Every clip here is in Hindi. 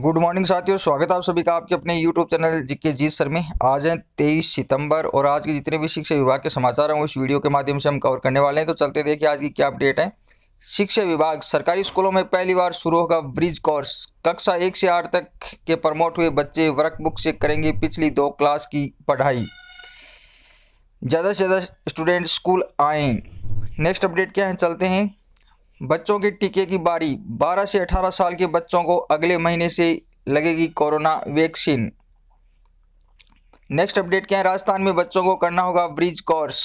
गुड मॉर्निंग साथियों स्वागत है आप सभी का आपके अपने यूट्यूब चैनल जिके जीत सर में आज है तेईस सितंबर और आज के जितने भी शिक्षा विभाग के समाचार हैं उस वीडियो के माध्यम से हम कवर करने वाले हैं तो चलते देखिए आज की क्या अपडेट है शिक्षा विभाग सरकारी स्कूलों में पहली बार शुरू होगा ब्रिज कोर्स कक्षा एक से आठ तक के प्रमोट हुए बच्चे वर्कबुक से करेंगे पिछली दो क्लास की पढ़ाई ज़्यादा से ज़्यादा स्टूडेंट स्कूल आए नेक्स्ट अपडेट क्या है चलते हैं बच्चों के टीके की बारी 12 से 18 साल के बच्चों को अगले महीने से लगेगी कोरोना वैक्सीन नेक्स्ट अपडेट क्या है राजस्थान में बच्चों को करना होगा ब्रिज कोर्स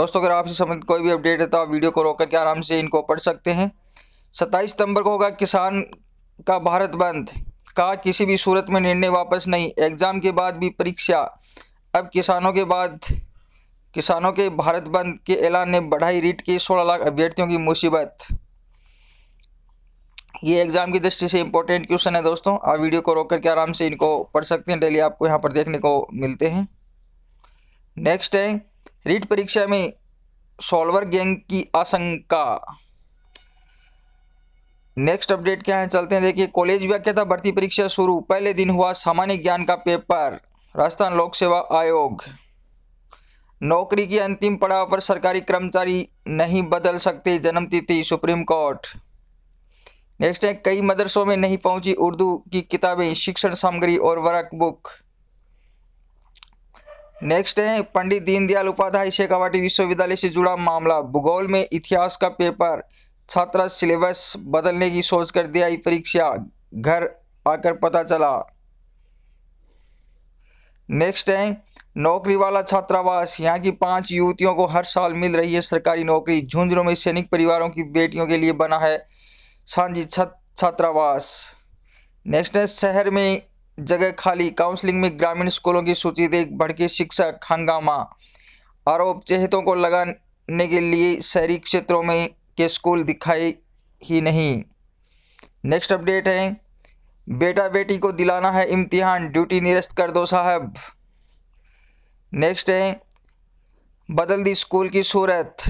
दोस्तों अगर आपसे संबंधित कोई भी अपडेट है तो आप वीडियो को रोक करके आराम से इनको पढ़ सकते हैं सत्ताईस सितंबर को होगा किसान का भारत बंद कहा किसी भी सूरत में निर्णय वापस नहीं एग्ज़ाम के बाद भी परीक्षा अब किसानों के बाद किसानों के भारत बंद के ऐलान ने बढ़ाई रीट की 16 लाख अभ्यर्थियों की मुसीबत ये एग्ज़ाम की दृष्टि से इंपॉर्टेंट क्वेश्चन है दोस्तों आप वीडियो को रोक करके आराम से इनको पढ़ सकते हैं डेली आपको यहाँ पर देखने को मिलते हैं नेक्स्ट है रीट परीक्षा में सॉल्वर गैंग की आशंका नेक्स्ट अपडेट क्या है चलते हैं देखिए कॉलेज व्याख्या भर्ती परीक्षा शुरू पहले दिन हुआ सामान्य ज्ञान का पेपर राजस्थान लोक सेवा आयोग नौकरी की अंतिम पड़ाव पर सरकारी कर्मचारी नहीं बदल सकते जन्म तिथि सुप्रीम कोर्ट नेक्स्ट है कई मदरसों में नहीं पहुंची उर्दू की किताबें शिक्षण सामग्री और वर्क बुक नेक्स्ट है पंडित दीनदयाल उपाध्याय शेखावाटी विश्वविद्यालय से जुड़ा मामला भूगोल में इतिहास का पेपर छात्रा सिलेबस बदलने की सोच कर दिया परीक्षा घर आकर पता चला नेक्स्ट है नौकरी वाला छात्रावास यहाँ की पांच युवतियों को हर साल मिल रही है सरकारी नौकरी झुंझुनू में सैनिक परिवारों की बेटियों के लिए बना है सांझी छात्रावास नेशनल शहर में जगह खाली काउंसलिंग में ग्रामीण स्कूलों की सूची देख भड़के शिक्षक हंगामा आरोप चेहतों को लगाने के लिए शहरी क्षेत्रों में के स्कूल दिखाए ही नहीं नेक्स्ट अपडेट है बेटा बेटी को दिलाना है इम्तिहान ड्यूटी निरस्त कर दो साहब नेक्स्ट है बदल दी स्कूल की सूरत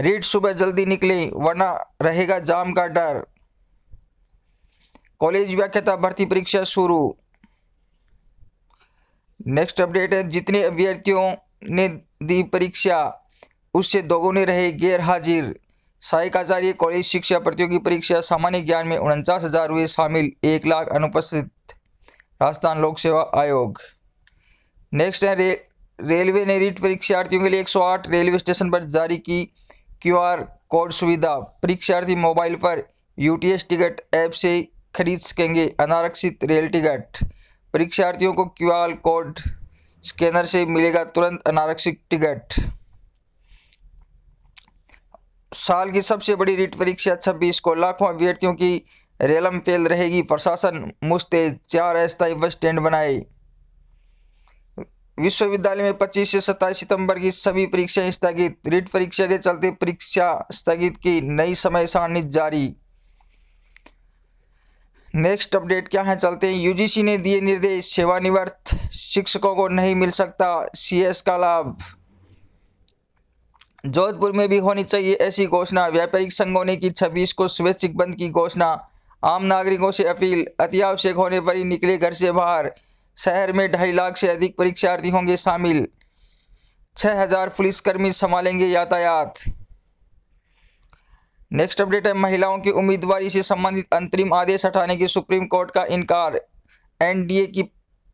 रीड सुबह जल्दी निकली वरना रहेगा जाम का डर कॉलेज व्याख्याता भर्ती परीक्षा शुरू नेक्स्ट अपडेट है जितने अभ्यर्थियों ने दी परीक्षा उससे ने रहे गैर हाजिर सहायक आचार्य कॉलेज शिक्षा प्रतियोगी परीक्षा सामान्य ज्ञान में उनचास हजार हुए शामिल एक लाख अनुपस्थित राजस्थान लोक सेवा आयोग नेक्स्ट है रे रेलवे ने रीट परीक्षार्थियों के लिए 108 रेलवे स्टेशन पर जारी की क्यूआर कोड सुविधा परीक्षार्थी मोबाइल पर यूटीएस टिकट ऐप से खरीद सकेंगे अनारक्षित रेल टिकट परीक्षार्थियों को क्यूआर कोड स्कैनर से मिलेगा तुरंत अनारक्षित टिकट साल की सबसे बड़ी रीट परीक्षा छब्बीस को लाखों अभ्यर्थियों की रेलम फेल रहेगी प्रशासन मुस्तैद चार अस्थायी बस स्टैंड बनाए विश्वविद्यालय में 25 से 27 सितंबर की सभी परीक्षाएं स्थगित रिट परीक्षा के चलते परीक्षा स्थगित की नई समय सारणी जारी नेक्स्ट अपडेट क्या है चलते हैं यूजीसी ने दिए निर्देश सेवानिवृत्त शिक्षकों को नहीं मिल सकता सीएस का लाभ जोधपुर में भी होनी चाहिए ऐसी घोषणा व्यापारिक संघों ने की छब्बीस को स्वैच्छिक बंद की घोषणा आम नागरिकों से अपील अति आवश्यक होने पर ही निकले घर से बाहर शहर में ढाई लाख से अधिक परीक्षार्थी होंगे शामिल छः हजार पुलिसकर्मी संभालेंगे यातायात नेक्स्ट अपडेट है महिलाओं की उम्मीदवारी से संबंधित अंतरिम आदेश हटाने की सुप्रीम कोर्ट का इनकार एनडीए की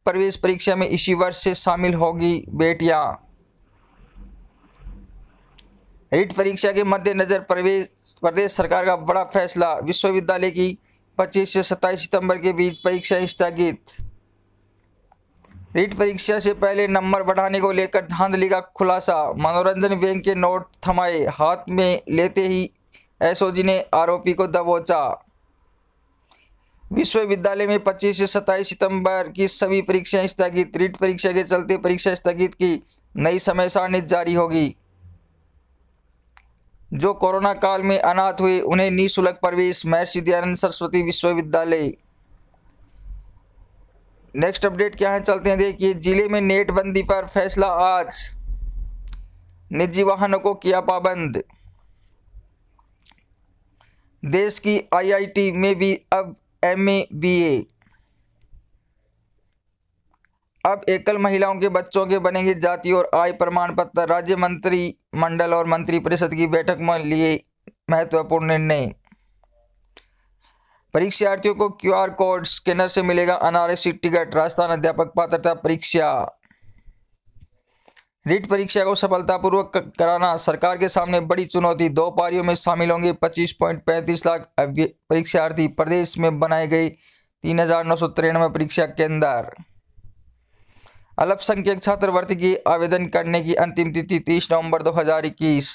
प्रवेश परीक्षा में इसी वर्ष से शामिल होगी बेटियां रिट परीक्षा के मद्देनज़र प्रवेश प्रदेश सरकार का बड़ा फैसला विश्वविद्यालय की 25 से 27 सितंबर के बीच परीक्षा स्थगित रीट परीक्षा से पहले नंबर बढ़ाने को लेकर धांधली का खुलासा मनोरंजन बैंक के नोट थमाए हाथ में लेते ही एसओजी ने आरोपी को दबोचा विश्वविद्यालय में 25 से 27 सितंबर की सभी परीक्षाएं स्थगित रीट परीक्षा के चलते परीक्षा स्थगित की नई समय सारणी जारी होगी जो कोरोना काल में अनाथ हुए उन्हें निःशुल्क प्रवेश महर्षि दयानंद सरस्वती विश्वविद्यालय नेक्स्ट अपडेट क्या है चलते हैं देखिए जिले में नेटबंदी पर फैसला आज निजी वाहनों को किया पाबंद देश की आईआईटी में भी अब एम बीए अब एकल महिलाओं के बच्चों के बनेंगे जाति और आय प्रमाण पत्र राज्य मंत्री मंडल और मंत्री परिषद की बैठक में लिए महत्वपूर्ण निर्णय परीक्षार्थियों को क्यूआर कोड स्कैनर से मिलेगा अनारक्षित टिकट राजस्थान अध्यापक पात्रता परीक्षा रीट परीक्षा को सफलतापूर्वक कराना सरकार के सामने बड़ी चुनौती दो पारियों में शामिल होंगे 25.35 लाख परीक्षार्थी प्रदेश में बनाए गए तीन हजार नौ सौ तिरानवे परीक्षा केंद्र अल्पसंख्यक छात्रवृत्ति की आवेदन करने की अंतिम तिथि तीस नवंबर 2021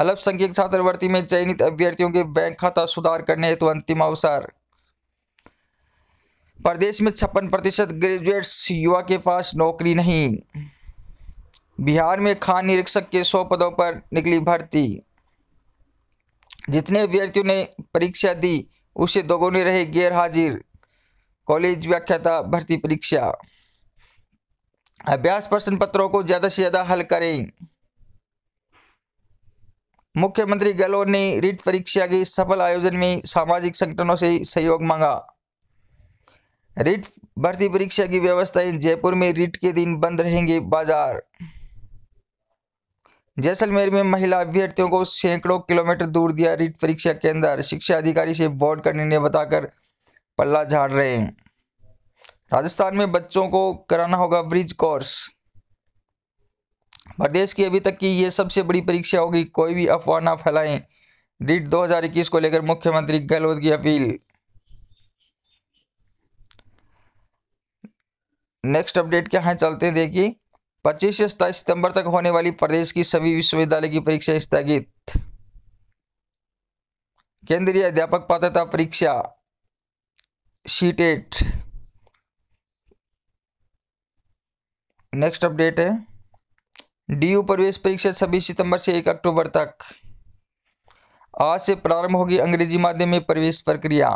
अल्पसंख्यक छात्रवृत्ति में चयनित अभ्यर्थियों के बैंक खाता सुधार करने हेतु अंतिम अवसर प्रदेश में छप्पन प्रतिशत ग्रेजुएट्स युवा के पास नौकरी नहीं बिहार में खान निरीक्षक के सौ पदों पर निकली भर्ती जितने अभ्यर्थियों ने परीक्षा दी दोगों दोगुने रहे गैर हाजिर कॉलेज व्याख्याता भर्ती परीक्षा अभ्यास प्रश्न पत्रों को ज़्यादा से ज़्यादा हल करें मुख्यमंत्री गहलोत ने रीट परीक्षा के सफल आयोजन में सामाजिक संगठनों से सहयोग मांगा रीट भर्ती परीक्षा की व्यवस्थाएं जयपुर में रीट के दिन बंद रहेंगे बाजार जैसलमेर में महिला अभ्यर्थियों को सैकड़ों किलोमीटर दूर दिया रीट परीक्षा केंद्र शिक्षा अधिकारी से बोर्ड का निर्णय बताकर पल्ला झाड़ रहे राजस्थान में बच्चों को कराना होगा ब्रिज कोर्स प्रदेश की अभी तक की ये सबसे बड़ी परीक्षा होगी कोई भी अफवाह ना फैलाएं रीट 2021 को लेकर मुख्यमंत्री गहलोत की अपील नेक्स्ट अपडेट क्या है चलते हैं देखिए 25 से सताईस सितंबर तक होने वाली प्रदेश की सभी विश्वविद्यालय की परीक्षा स्थगित केंद्रीय अध्यापक पात्रता परीक्षा सीटेट नेक्स्ट अपडेट है डीयू प्रवेश परीक्षा छब्बीस सितंबर से एक अक्टूबर तक आज से प्रारंभ होगी अंग्रेजी माध्यम में प्रवेश प्रक्रिया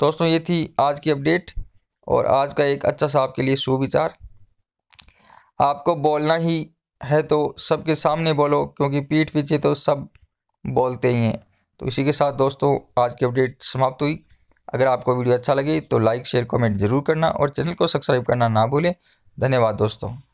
दोस्तों ये थी आज की अपडेट और आज का एक अच्छा सा आपके लिए सुविचार आपको बोलना ही है तो सबके सामने बोलो क्योंकि पीठ पीछे तो सब बोलते ही हैं तो इसी के साथ दोस्तों आज की अपडेट समाप्त हुई अगर आपको वीडियो अच्छा लगे तो लाइक शेयर कमेंट जरूर करना और चैनल को सब्सक्राइब करना ना भूलें धन्यवाद दोस्तों